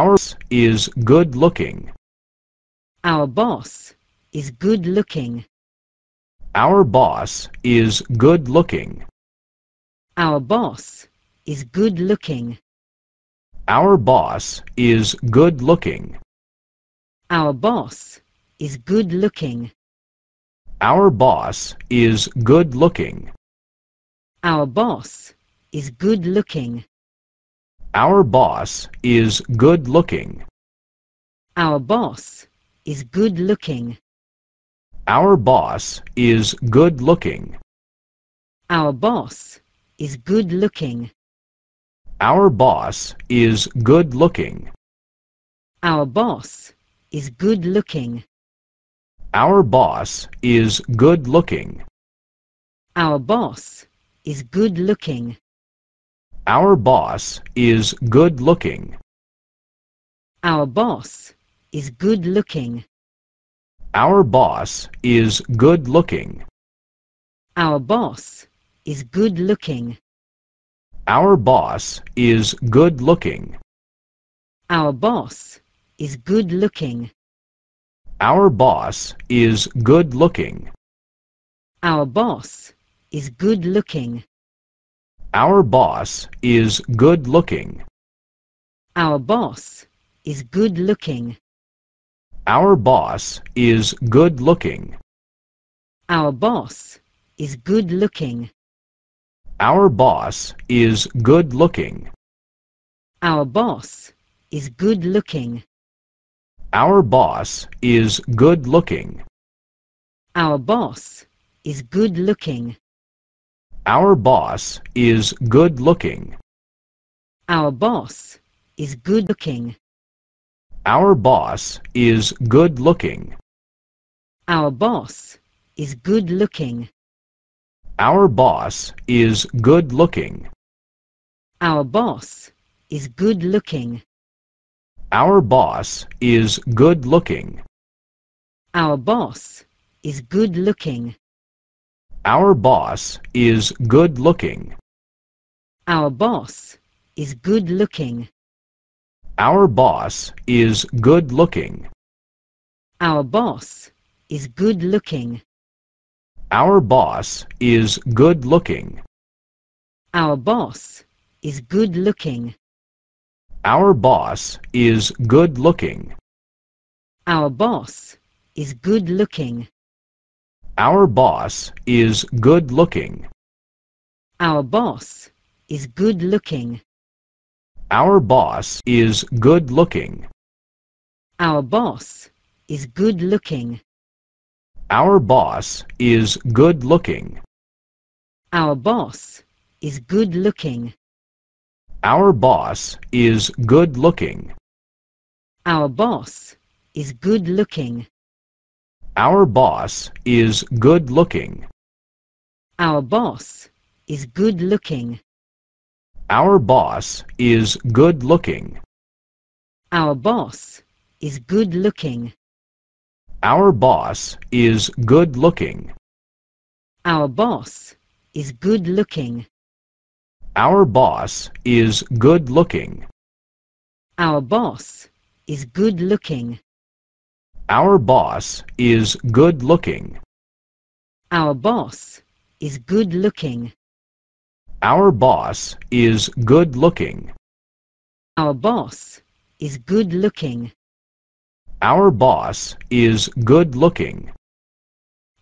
Ours is good looking. Our boss is good looking. Our boss is good looking. Our boss is good looking. Our boss is good looking. Our boss is good looking. Our boss is good looking. Our boss is good looking. Our boss is good looking. Our boss is good looking. Our boss is good looking. Our boss is good looking. Our boss is good looking. Our boss is good looking. Our boss is good looking. Our boss is good looking. Our boss is good looking. Our boss is good looking. Our boss is good looking. Our boss is good looking. Our boss is good looking. Our boss is good looking. Our boss is good looking. Our boss is good looking. Our boss is good looking. Our boss is good looking. Our boss is good looking. Our boss is good looking. Our boss is good looking. Our boss is good looking. Our boss is good looking. Our boss is good looking. Our boss is good looking. Our boss is good looking. Our boss is good looking. Our boss is good looking. Our boss is good looking. Our boss is good looking. Our boss is good looking. Our boss is good looking. Our boss is good looking. Our boss is good looking. Our boss is good looking. Our boss is good looking. Our boss is good looking. Our boss is good looking. Our boss is good looking. Our boss is good looking. Our boss is good looking. Our boss is good looking. Our boss is good looking. Our boss is good looking. Our boss is good looking. Our boss is good looking. Our boss is good looking. Our boss is good looking. Our boss is good looking. Our boss is good looking. Our boss is good looking. Our boss is good looking. Our boss is good looking. Our boss is good looking. Our boss is good looking. Our boss is good looking. Our boss is good looking. Our boss is good looking. Our boss is good looking. Our boss is good looking. Our boss is good looking.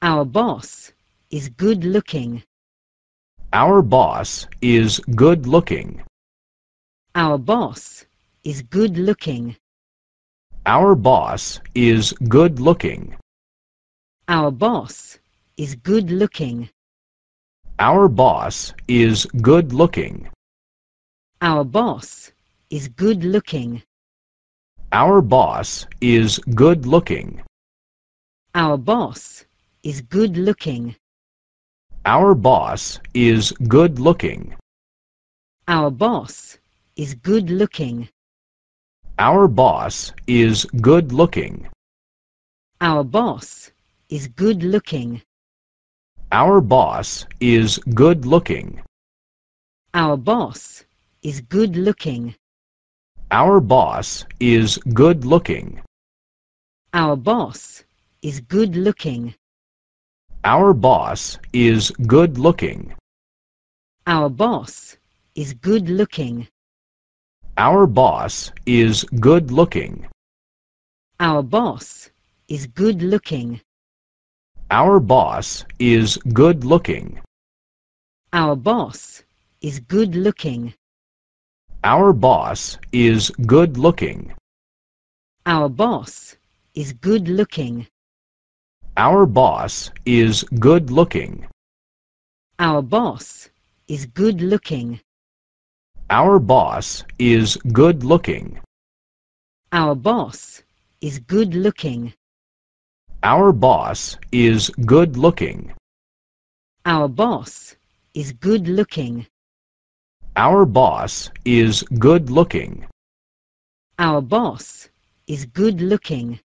Our boss is good looking. Our boss is good looking. Our boss is good looking. Our boss is good looking. Our boss is good looking. Our boss is good looking. Our boss is good looking. Our boss is good looking. Our boss is good looking. Our boss is good looking. Our boss is good looking. Our boss is good looking. Our boss is good looking. Our boss is good looking. Our boss is good looking. Our boss is good looking. Our boss is good looking. Our boss is good looking. Our boss is good looking. Our boss is good looking. Our boss is good looking. Our boss is good looking. Our boss is good looking. Our boss is good looking. Our boss is good looking. Our boss is good looking. Our boss is good looking. Our boss is good looking. Our boss is good looking. Our boss is good looking. Our boss is good looking. Our boss is good looking. Our boss is good looking.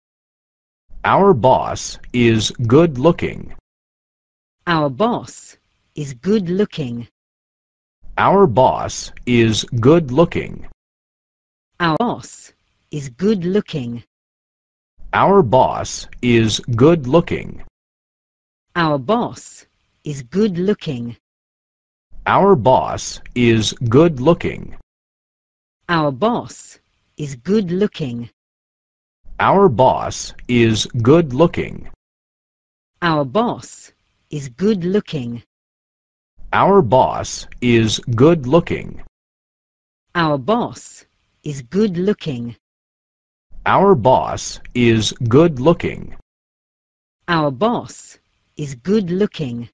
Our boss is good looking. Our boss is good looking. Our boss is good looking. Our boss is good looking. Our boss is good looking. Our boss is good looking. Our boss is good looking. Our boss is good looking. Our boss is good looking. Our boss is good looking. Our boss is good looking. Our boss is good looking. Our boss is good looking. Our boss is good looking.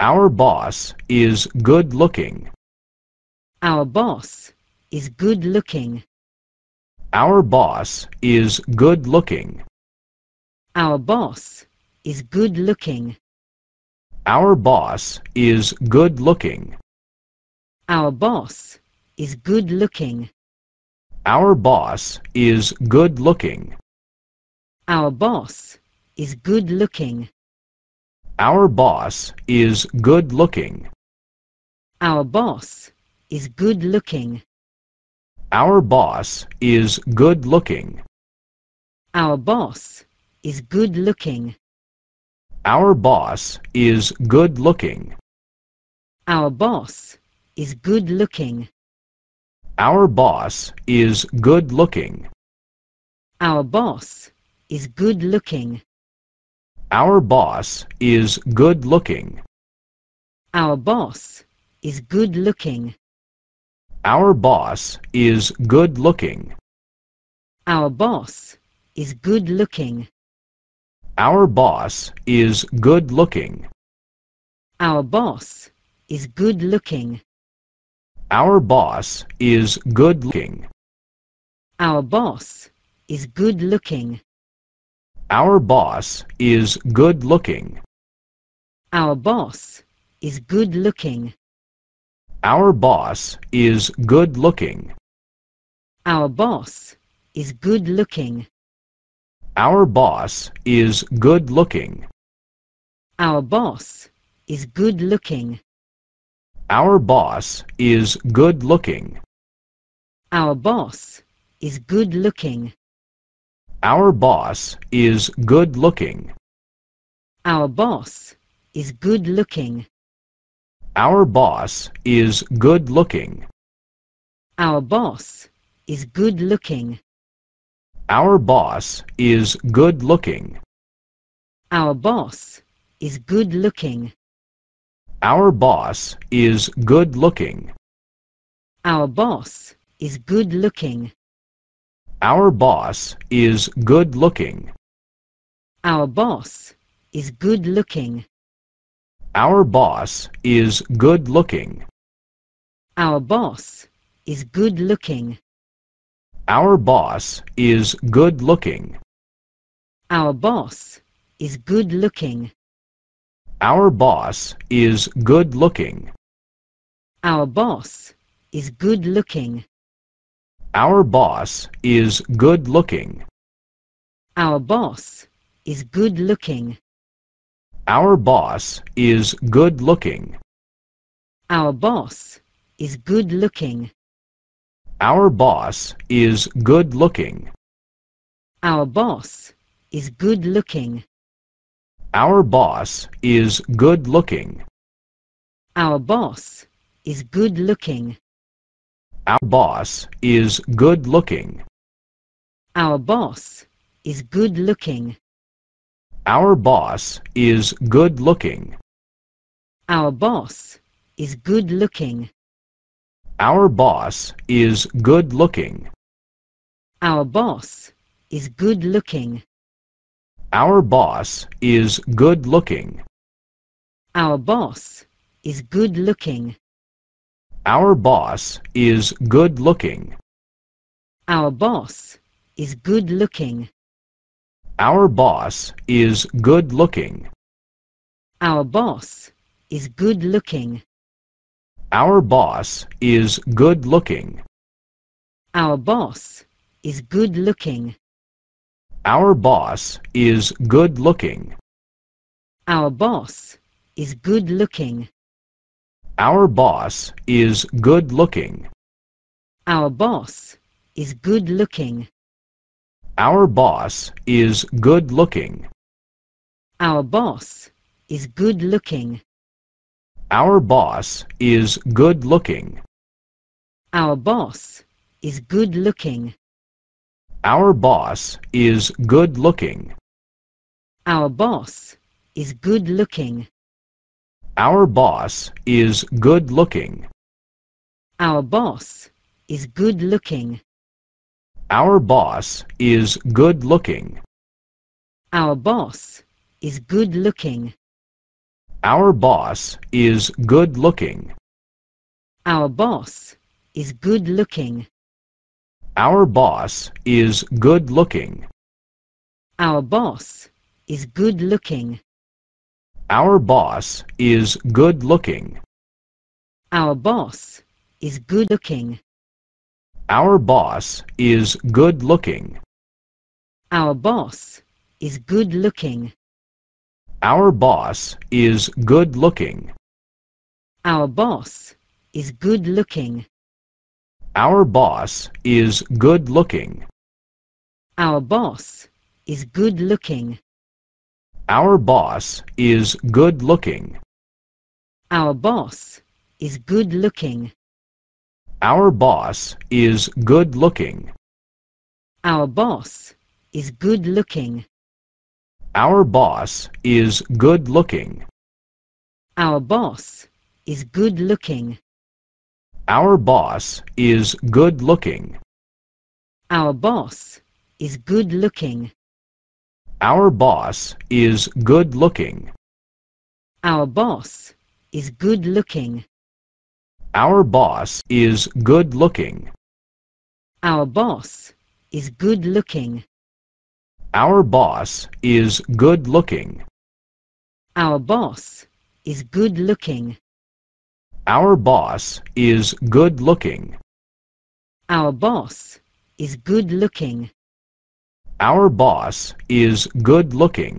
Our boss is good looking. Our boss is good looking. Our boss is good looking. Our boss is good looking. Our boss is good looking. Our boss is good looking. Our boss is good looking. Our boss is good looking. Our boss is good looking. Our boss is good looking. Our boss is good looking. Our boss is good looking. Our boss is good looking. Our boss is good looking. Our boss is good looking. Our boss is good looking. Our boss is good looking. Our boss is good looking. Our boss is good looking. Our boss is good looking. Our boss is good looking. Our boss is good looking. Our boss is good looking. Our boss is good looking. Our boss is good looking. Our boss is good looking. Our boss is good looking. Our boss is good looking. Our boss is good looking. Our boss is good looking. Our boss is good looking. Our boss is good looking. Our boss is good looking. Our boss is good looking. Our boss is good looking. Our boss is good looking. Our boss is good looking. Our boss is good looking. Our boss is good looking. Our boss is good looking. Our boss is good looking. Our boss is good looking. Our boss is good looking. Our boss is good looking. Our boss is good looking. Our boss is good looking. Our boss is good looking. Our boss is good looking. Our boss is good looking. Our boss is good looking. Our boss is good looking. Our boss is good looking. Our boss is good looking. Our boss is good looking. Our boss is good looking. Our boss is good looking. Our boss is good looking. Our boss is good looking. Our boss is good looking. Our boss is good looking. Our boss is good looking. Our boss is good looking. Our boss is good looking. Our boss is good looking. Our boss is good looking. Our boss is good looking. Our boss is good looking. Our boss is good looking. Our boss is good looking. Our boss is good looking. Our boss is good looking. Our boss is good looking. Our boss is good looking. Our boss is good looking. Our boss is good looking. Our boss is good looking. Our boss is good looking. Our boss is good looking. Our boss is good looking. Our boss is good looking. Our boss is good looking. Our boss is good looking. Our boss is good looking. Our boss is good looking. Our boss is good looking. Our boss is good looking. Our boss is good looking. Our boss is good looking. Our boss is good looking. Our boss is good looking. Our boss is good looking. Our boss is good looking. Our boss is good looking. Our boss is good looking. Our boss is good looking. Our boss is good looking. Our boss is good looking. Our boss is good looking. Our boss is good looking. Our boss is good looking. Our boss is good looking. Our boss is good looking. Our boss is good looking. Our boss is good looking. Our boss is good looking. Our boss is good looking. Our boss is good looking. Our boss is good looking. Our boss is good looking. Our boss is good looking. Our boss is good looking. Our boss is good looking. Our boss is good looking.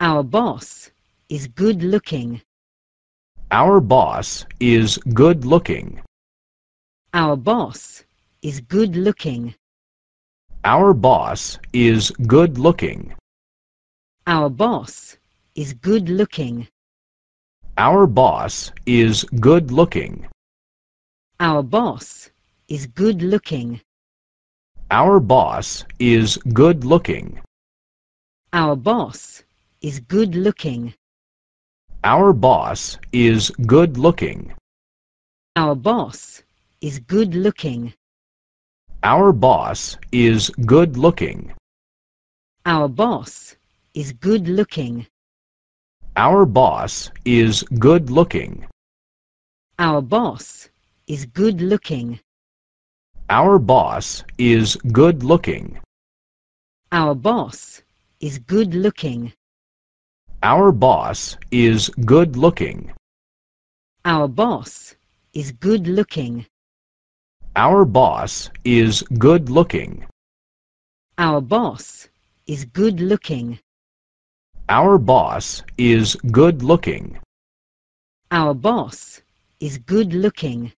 Our boss is good looking. Our boss is good looking. Our boss is good looking. Our boss is good looking. Our boss is good looking. Our boss is good looking. Our boss is good looking. Our boss is good looking. Our boss is good looking. Our boss is good looking. Our boss is good looking. Our boss is good looking. Our boss is good looking. Our boss is good looking. Our boss is good looking. Our boss is good looking. Our boss is good looking. Our boss is good looking. Our boss is good looking. Our boss is good looking. Our boss is good looking. Our boss is good looking. Our boss is good looking.